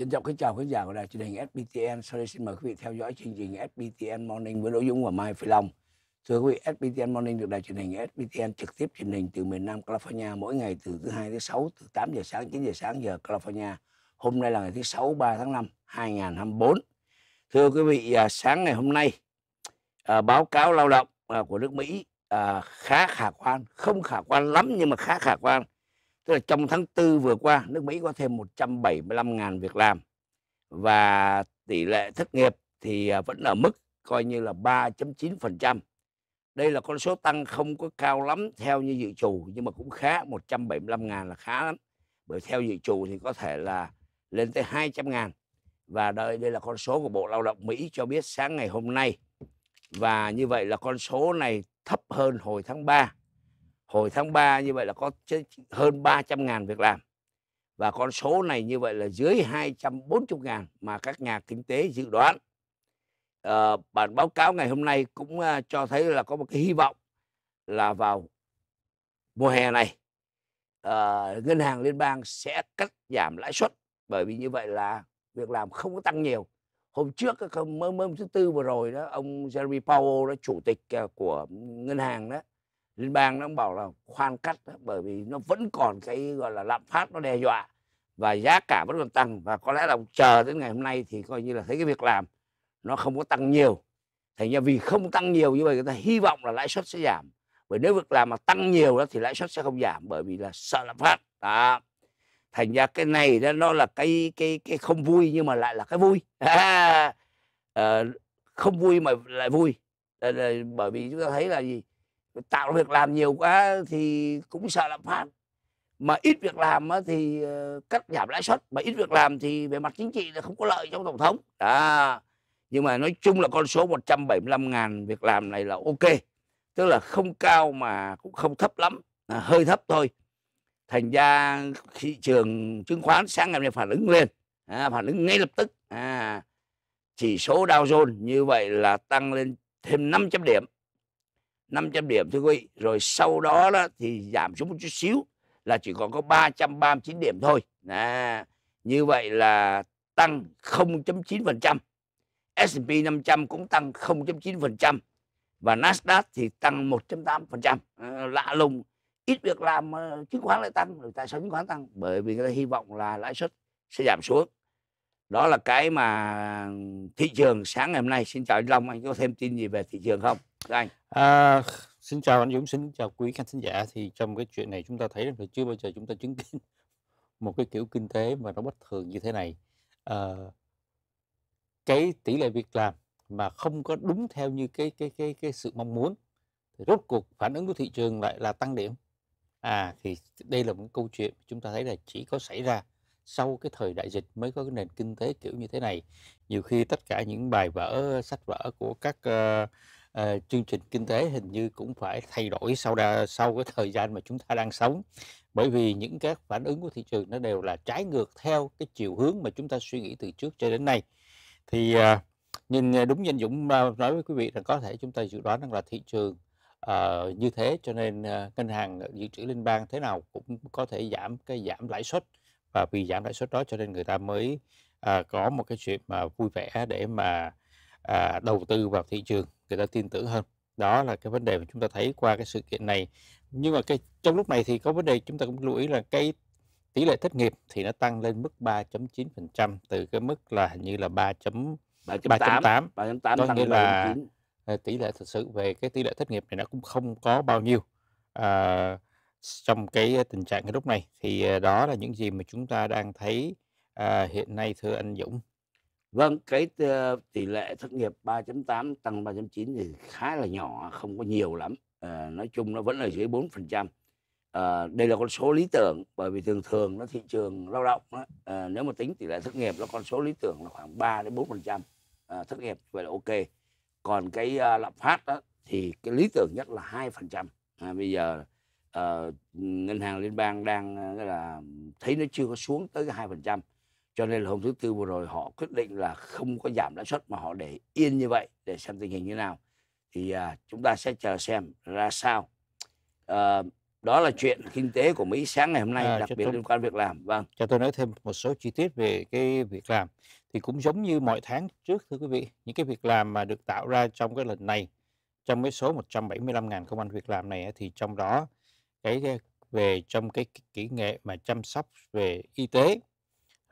Trân trọng kính chào khán giả của đài truyền hình SBTN. Sau đây xin mời quý vị theo dõi chương trình SBTN Morning với Đỗ Dũng và Mai Phi Long. Thưa quý vị, SBTN Morning được đài truyền hình SBTN trực tiếp truyền hình từ miền Nam California mỗi ngày từ thứ hai đến sáu từ 8 giờ sáng 9 giờ sáng giờ California. Hôm nay là ngày thứ sáu 3 tháng 5 2024. Thưa quý vị, à, sáng ngày hôm nay à, báo cáo lao động à, của nước Mỹ khá khả quan, không khả quan lắm nhưng mà khá khả quan tức là trong tháng 4 vừa qua nước Mỹ có thêm 175.000 việc làm và tỷ lệ thất nghiệp thì à, vẫn ở mức coi như là 3.9%. Đây là con số tăng không có cao lắm theo như dự trù nhưng mà cũng khá 175.000 là khá lắm. Bởi theo dự trù thì có thể là lên tới 200.000 và đây đây là con số của Bộ Lao động Mỹ cho biết sáng ngày hôm nay. Và như vậy là con số này thấp hơn hồi tháng 3 hồi tháng 3 như vậy là có hơn 300 ngàn việc làm và con số này như vậy là dưới 240 ngàn mà các nhà kinh tế dự đoán. À, bản báo cáo ngày hôm nay cũng ờ, cho thấy là có một cái hy vọng là vào mùa hè này uh, ngân hàng liên bang sẽ cắt giảm lãi suất bởi vì như vậy là việc làm không có tăng nhiều. Hôm trước hôm, hôm, thứ tư vừa rồi đó ông Jeremy Powell đó chủ tịch của ngân hàng đó liên bang nó bảo là khoan cắt bởi vì nó vẫn còn cái gọi là lạm phát nó đe dọa và giá cả vẫn còn tăng và có lẽ là chờ đến ngày hôm nay thì coi như là thấy cái việc làm nó không có tăng nhiều thành ra vì không tăng nhiều như vậy người ta hy vọng là lãi suất sẽ giảm bởi nếu việc làm mà tăng nhiều đó thì lãi suất sẽ không giảm bởi vì là sợ lạm phát đó thành ra cái này đó nó là cái cái cái không vui nhưng mà lại là cái vui ờ, không vui mà lại vui ờ, ờ, bởi vì chúng ta thấy là gì tạo việc làm nhiều quá thì cũng sợ lạm phát mà ít việc làm thì ờ, cắt giảm lãi suất mà ít việc làm thì về mặt chính trị là không có lợi cho tổng thống à, nhưng mà nói chung là con số 175 ngàn việc làm này là ok tức là không cao mà cũng không thấp lắm à, hơi thấp thôi thành ra thị trường chứng khoán sáng ngày này phản ứng lên à, phản ứng ngay lập tức à, chỉ số Dow Jones như vậy là tăng lên thêm 500 điểm 500 điểm thưa quý vị rồi sau đó, đó thì giảm xuống một chút xíu là chỉ còn có 339 điểm thôi à, như vậy là tăng 0.9% S&P 500 cũng tăng 0.9% và Nasdaq thì tăng 1.8% à, ờ, lạ lùng ít việc làm chứng khoán lại tăng rồi tại sao chứng khoán tăng bởi vì người ta hy vọng là lãi suất sẽ giảm xuống đó là cái mà thị trường sáng ngày hôm nay xin chào anh Long anh có thêm tin gì về thị trường không Thưa anh à, xin chào anh Dũng xin chào quý khán thính giả thì trong cái chuyện này chúng ta thấy là chưa bao giờ chúng ta chứng kiến một cái kiểu kinh tế mà nó bất thường như thế này à, cái tỷ lệ việc làm mà không có đúng theo như cái cái cái cái sự mong muốn thì rốt cuộc phản ứng của thị trường lại là tăng điểm à thì đây là một câu chuyện chúng ta thấy là chỉ có xảy ra sau cái thời đại dịch mới có cái nền kinh tế kiểu như thế này nhiều khi tất cả những bài vở sách vở của các uh, uh, chương trình kinh tế hình như cũng phải thay đổi sau đa, sau cái thời gian mà chúng ta đang sống bởi vì những các phản ứng của thị trường nó đều là trái ngược theo cái chiều hướng mà chúng ta suy nghĩ từ trước cho đến nay thì uh, nhìn đúng như anh Dũng nói với quý vị rằng có thể chúng ta dự đoán rằng là thị trường uh, như thế cho nên uh, ngân hàng dự trữ liên bang thế nào cũng có thể giảm cái giảm lãi suất và vì giảm lãi suất đó cho nên người ta mới à, có một cái chuyện mà vui vẻ để mà à, đầu tư vào thị trường người ta tin tưởng hơn đó là cái vấn đề mà chúng ta thấy qua cái sự kiện này nhưng mà cái trong lúc này thì có vấn đề chúng ta cũng lưu ý là cái tỷ lệ thất nghiệp thì nó tăng lên mức 3.9% từ cái mức là hình như là 3. 3.8 3.8 đó nghĩa là à, tỷ lệ thực sự về cái tỷ lệ thất nghiệp này nó cũng không có bao nhiêu à, trong cái ờ, tình trạng cái lúc này thì ờ, đó là những gì mà chúng ta đang thấy à, hiện nay thưa anh Dũng. Vâng, cái ờ, tỷ lệ thất nghiệp 3.8 tăng 3.9 thì khá là nhỏ, không có nhiều lắm. À, nói chung nó vẫn ở dưới 4%. À, đây là con số lý tưởng bởi vì thường thường nó thị trường lao động đó, à, nếu mà tính tỷ lệ thất nghiệp nó con số lý tưởng là khoảng 3 đến 4% à, thất nghiệp vậy là ok. Còn cái à, lạm phát đó thì cái lý tưởng nhất là 2%. À, bây giờ uh, ngân hàng liên bang đang uh, là thấy nó chưa có xuống tới hai phần trăm cho nên là hôm thứ tư vừa rồi họ quyết định là không có giảm lãi suất mà họ để yên như vậy để xem tình hình như nào thì uh, chúng ta sẽ chờ xem ra sao uh, đó là chuyện kinh tế của Mỹ sáng ngày hôm nay à, đặc biệt tôi, liên quan việc làm vâng cho tôi nói thêm một số chi tiết về cái việc làm thì cũng giống như mọi tháng trước thưa quý vị những cái việc làm mà được tạo ra trong cái lần này trong cái số 175.000 công an việc làm này thì trong đó cái về trong cái kỹ nghệ mà chăm sóc về y tế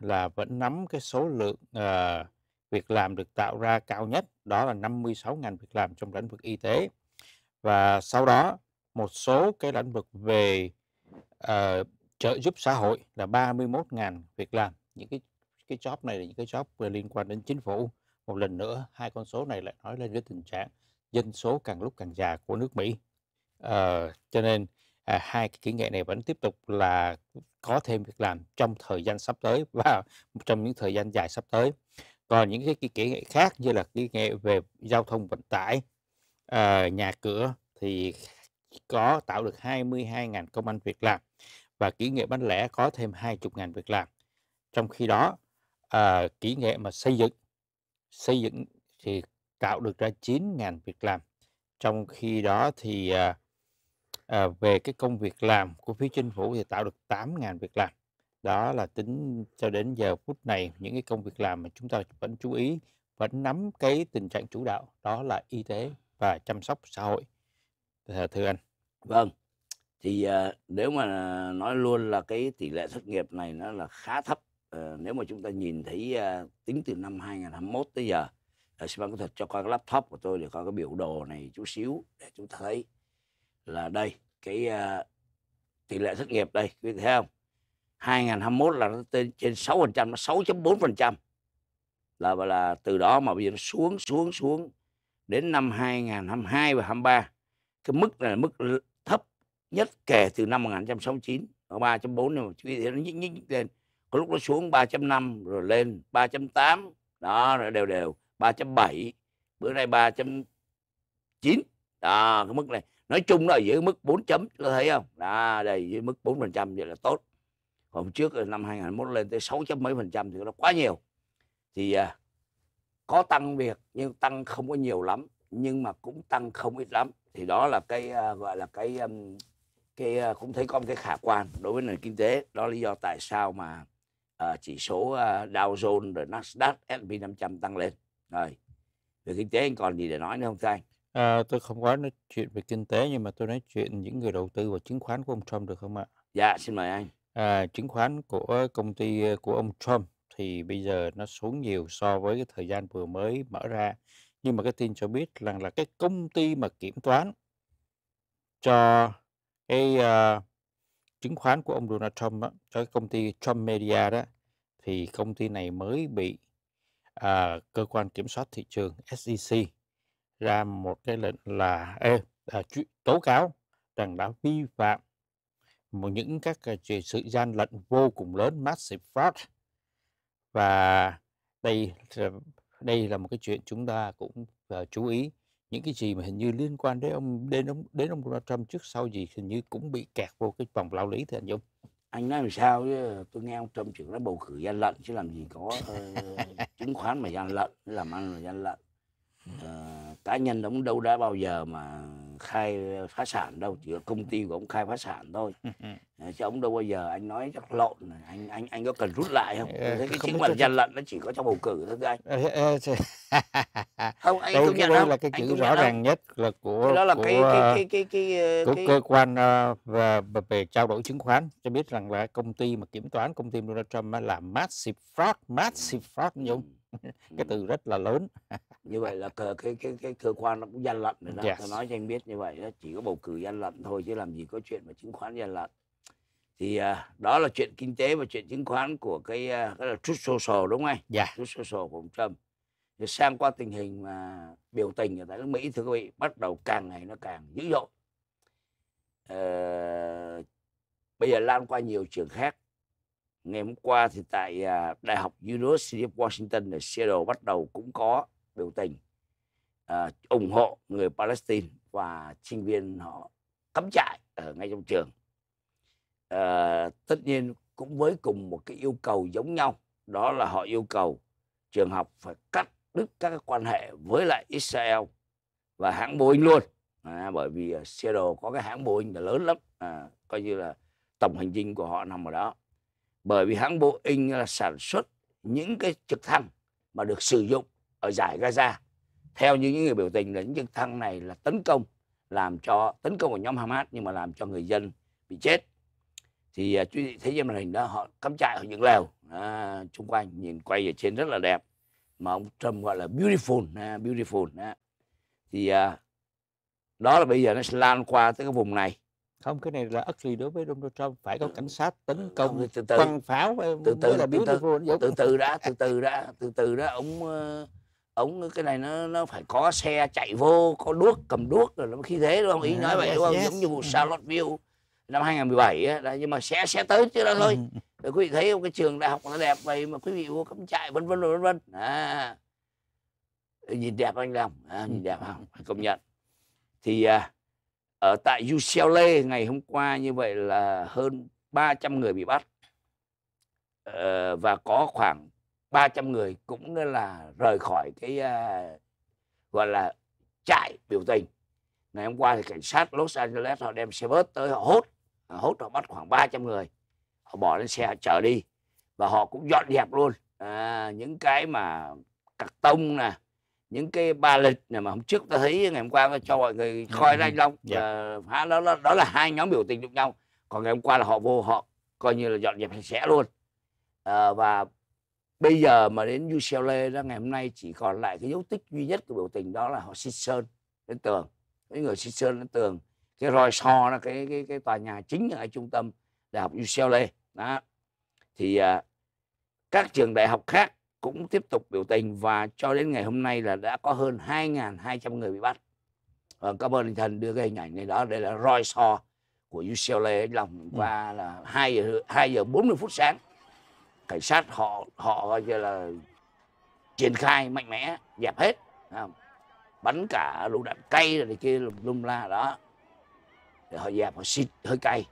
là vẫn nắm cái số lượng uh, việc làm được tạo ra cao nhất đó là 56.000 việc làm trong lĩnh vực y tế và sau đó một số cái lĩnh vực về uh, trợ giúp xã hội là 31.000 việc làm những cái cái job này là những cái job liên quan đến chính phủ một lần nữa hai con số này lại nói lên cái tình trạng dân số càng lúc càng già của nước Mỹ uh, cho nên à, hai cái kỹ nghệ này vẫn tiếp tục là có thêm việc làm trong thời gian sắp tới và trong những thời gian dài sắp tới còn những cái kỹ nghệ khác như là kỹ nghệ về giao thông vận tải à, nhà cửa thì có tạo được 22.000 công an việc làm và kỹ nghệ bán lẻ có thêm 20.000 việc làm trong khi đó à, kỹ nghệ mà xây dựng xây dựng thì tạo được ra 9.000 việc làm trong khi đó thì à, à, về cái công việc làm của phía chính phủ thì tạo được 8.000 việc làm đó là tính cho đến giờ phút này những cái công việc làm mà chúng ta vẫn chú ý vẫn nắm cái tình trạng chủ đạo đó là y tế và chăm sóc xã hội thưa anh vâng thì à, nếu mà nói luôn là cái tỷ lệ thất nghiệp này nó là khá thấp à, nếu mà chúng ta nhìn thấy à, tính từ năm 2021 tới giờ à, xin bạn có thể cho coi cái laptop của tôi để coi cái biểu đồ này chút xíu để chúng ta thấy là đây cái uh, tỷ lệ thất nghiệp đây quý vị thấy không 2021 là nó trên, trên 6 phần trăm nó 6.4 phần trăm là là từ đó mà bây giờ nó xuống xuống xuống đến năm 2022 và 23 cái mức này là mức thấp nhất kể từ năm 1969 ở 3.4 nhưng mà quý vị thấy nó nhích nhích lên có lúc nó xuống 3.5 rồi lên 3.8 đó rồi đều đều 3.7 bữa nay 3.9 đó cái mức này nói chung là dưới mức 4 chấm có thấy không đó đây dưới mức 4 phần trăm vậy là tốt hôm trước ờ, năm 2021 lên tới 6 chấm mấy phần trăm thì nó quá nhiều thì à, có tăng việc nhưng tăng không có nhiều lắm nhưng mà cũng tăng không ít lắm thì đó là cái à, gọi là cái cái à, cũng thấy có một cái khả quan đối với nền kinh tế đó là lý do tại sao mà à, chỉ số à, Dow Jones rồi Nasdaq S&P 500 tăng lên rồi về kinh tế anh còn gì để nói nữa không thưa anh À, tôi không có nói chuyện về kinh tế nhưng mà tôi nói chuyện những người đầu tư vào chứng khoán của ông Trump được không ạ? Dạ, xin mời anh. À, chứng khoán của công ty ờ, của ông Trump thì bây giờ nó xuống nhiều so với cái thời gian vừa mới mở ra. Nhưng mà cái tin cho biết rằng là cái công ty mà kiểm toán cho cái uh, chứng khoán của ông Donald Trump đó, cho cái công ty Trump Media đó thì công ty này mới bị uh, cơ quan kiểm soát thị trường SEC ra một cái lệnh là ê, à, tố cáo rằng đã vi phạm một những các à, sự gian lận vô cùng lớn massive fraud và đây đây là một cái chuyện chúng ta cũng à, chú ý những cái gì mà hình như liên quan đến ông đến ông đến ông Donald Trump trước sau gì hình như cũng bị kẹt vô cái vòng lao lý thì anh Dung anh nói làm sao chứ tôi nghe ông Trump chuyện nó bầu cử gian lận chứ làm gì có uh, chứng khoán mà gian lận làm ăn mà gian lận Ờ, cá nhân ông đâu đã bao giờ mà khai phá sản đâu chỉ có công ty của ông khai phá sản thôi ờ, chứ ông đâu bao giờ anh nói chắc lộn anh anh anh có cần rút lại không thế ờ, cái không chính bản gian lận nó chỉ có trong bầu cử thôi anh không anh công nhận không là cái chữ rõ ràng nhất là của đó là của, cái, cái, cái, cái, cái, cơ quan về, về trao đổi chứng khoán cho biết rằng là công ty mà kiểm toán công ty Donald Trump làm massive fraud massive fraud ừ. nhung Ừ. cái từ rất là lớn như vậy là cơ, cái cái cái cơ quan nó cũng gian lận rồi đó yes. tôi nói cho anh biết như vậy đó chỉ có bầu cử gian lận thôi chứ làm gì có chuyện mà chứng khoán gian lận thì à, đó là chuyện kinh tế và chuyện chứng khoán của cái à, cái là truth social đúng không anh? Dạ. Yeah. Truth social của ông Trump. Thì sang qua tình hình mà biểu tình ở tại nước Mỹ thưa quý vị bắt đầu càng ngày nó càng dữ dội. À, bây giờ lan qua nhiều trường khác ngày hôm qua thì tại à, đại học University of Washington ở Seattle bắt đầu cũng có biểu tình uh, ủng hộ người Palestine và sinh viên họ cắm trại ở ngay trong trường uh, tất nhiên cũng với cùng một cái yêu cầu giống nhau đó là họ yêu cầu trường học phải cắt đứt các quan hệ với lại Israel và hãng Boeing luôn à, bởi vì Seattle có cái hãng Boeing là lớn lắm à, coi như là tổng hành dinh của họ nằm ở đó bởi vì hãng Boeing là sản xuất những cái trực thăng mà được sử dụng ở giải Gaza. Theo như những người biểu tình là những trực thăng này là tấn công, làm cho tấn công của nhóm Hamas nhưng mà làm cho người dân bị chết. Thì à, uh, quý vị thấy trên màn hình đó họ cắm trại ở những lều à, xung quanh nhìn quay ở trên rất là đẹp mà ông Trump gọi là beautiful, à, beautiful. À. Thì à, đó là bây giờ nó lan qua tới cái vùng này không cái này là ất lì đối với Donald Trump phải có cảnh sát tấn công không, từ từ, quăng pháo từ từ là từ từ, từ từ đã từ từ đã từ từ đã ông ờ, ông cái này nó nó phải có xe chạy vô có đuốc cầm đuốc rồi khi thế đúng không ý dạ, nói vậy đúng không giống như vụ ừ. Charlottesville năm 2017 á nhưng mà xe xe tới chứ đó thôi ừ. rồi quý vị thấy không cái trường đại học nó đẹp vậy mà quý vị vô cắm trại vân vân vân vân à nhìn đẹp anh Long à, nhìn đẹp không phải công nhận thì à, ở tại UCLA ngày hôm qua như vậy là hơn 300 người bị bắt ờ, và có khoảng 300 người cũng là rời khỏi cái à, gọi là trại biểu tình ngày hôm qua thì cảnh sát Los Angeles họ đem xe bớt tới họ hốt họ hốt họ bắt khoảng 300 người họ bỏ lên xe họ chở đi và họ cũng dọn dẹp luôn à, những cái mà cạc tông nè những cái ba lịch này mà hôm trước ta thấy ngày hôm qua cho mọi người ừ, coi ra ừ. anh Long dạ. à, đó, đó, đó là hai nhóm biểu tình đụng nhau còn ngày hôm qua là họ vô họ coi như là dọn dẹp sạch sẽ luôn à, và bây giờ mà đến UCLA đó ngày hôm nay chỉ còn lại cái dấu tích duy nhất của biểu tình đó là họ xịt sơn lên tường những người xịt sơn lên tường cái roi so là cái cái cái tòa nhà chính ở trung tâm đại học UCLA đó thì à, các trường đại học khác cũng tiếp tục biểu tình và cho đến ngày hôm nay là đã có hơn 2.200 người bị bắt. Và các bạn thần đưa cái hình ảnh này đó, đây là roi sò của UCLA lòng ừ. qua ừ. là 2 giờ 2 giờ 40 phút sáng. Cảnh sát họ họ gọi là triển khai mạnh mẽ, dẹp hết, không? bắn cả lũ đạn cay rồi này kia lùm la đó. Để họ dẹp họ xịt hơi cay.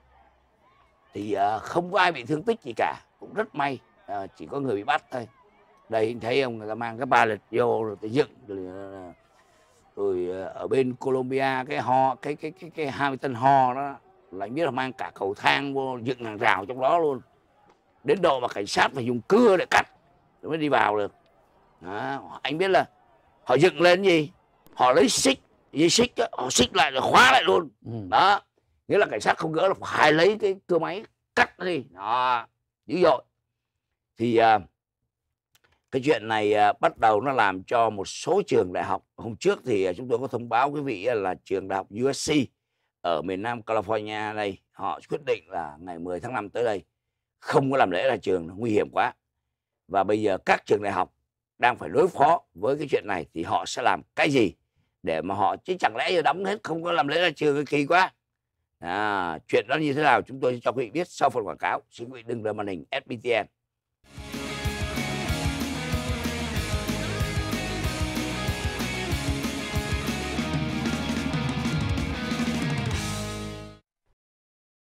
Thì uh, không có ai bị thương tích gì cả, cũng rất may, uh, chỉ có người bị bắt thôi đây thấy ông người ta mang cái ba lịch vô rồi ta dựng rồi, à, rồi à, ở bên Colombia cái ho cái cái cái cái hai Hamilton ho đó là biết là mang cả cầu thang vô dựng hàng rào trong đó luôn đến độ mà cảnh sát phải dùng cưa để cắt để mới đi vào được đó. anh biết là họ dựng lên gì họ lấy xích dây xích đó, họ xích lại rồi khóa lại luôn ừ. đó nghĩa là cảnh sát không gỡ là phải lấy cái cưa máy cắt đi đó dữ dội thì uh, cái chuyện này à, bắt đầu nó làm cho một số trường đại học hôm trước thì à, chúng tôi có thông báo quý vị là trường đại học USC ở miền Nam California đây họ quyết định là ngày 10 tháng 5 tới đây không có làm lễ ra trường nguy hiểm quá và bây giờ các trường đại học đang phải đối phó với cái chuyện này thì họ sẽ làm cái gì để mà họ chứ chẳng lẽ giờ đóng hết không có làm lễ ra trường kỳ quá à, chuyện đó như thế nào chúng tôi sẽ cho quý vị biết sau phần quảng cáo xin quý vị đừng rời màn hình SBTN